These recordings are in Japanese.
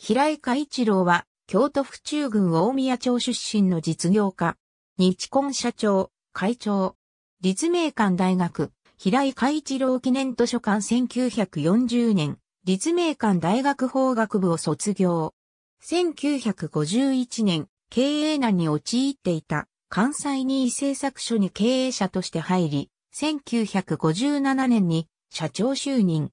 平井海一郎は、京都府中郡大宮町出身の実業家、日婚社長、会長、立命館大学、平井海一郎記念図書館1940年、立命館大学法学部を卒業。1951年、経営難に陥っていた関西に異政策所に経営者として入り、1957年に社長就任。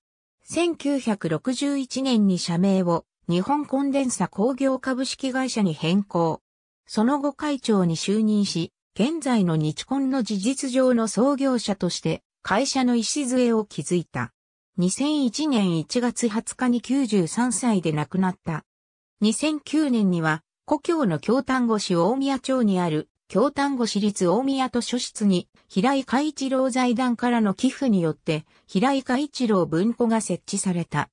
1961年に社名を日本コンデンサ工業株式会社に変更。その後会長に就任し、現在の日コンの事実上の創業者として会社の礎を築いた。2001年1月20日に93歳で亡くなった。2009年には故郷の京丹後市大宮町にある京丹後市立大宮図書室に平井海一郎財団からの寄付によって平井海一郎文庫が設置された。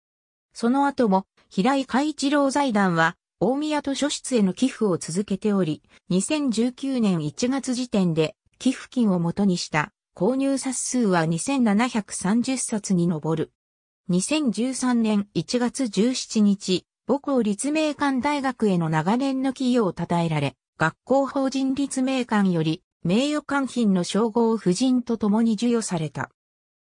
その後も平井海一郎財団は、大宮図書室への寄付を続けており、2019年1月時点で寄付金をもとにした購入冊数は2730冊に上る。2013年1月17日、母校立命館大学への長年の寄与を称えられ、学校法人立命館より名誉官品の称号を夫人と共に授与された。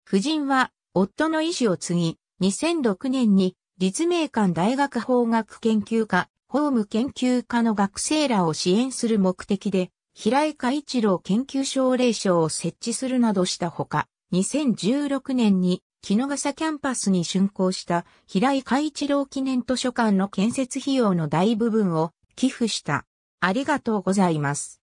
夫人は夫の意志を継ぎ、2006年に立命館大学法学研究科、法務研究科の学生らを支援する目的で、平井海一郎研究奨励賞を設置するなどしたほか、2016年に木野笠キャンパスに竣工した平井海一郎記念図書館の建設費用の大部分を寄付した。ありがとうございます。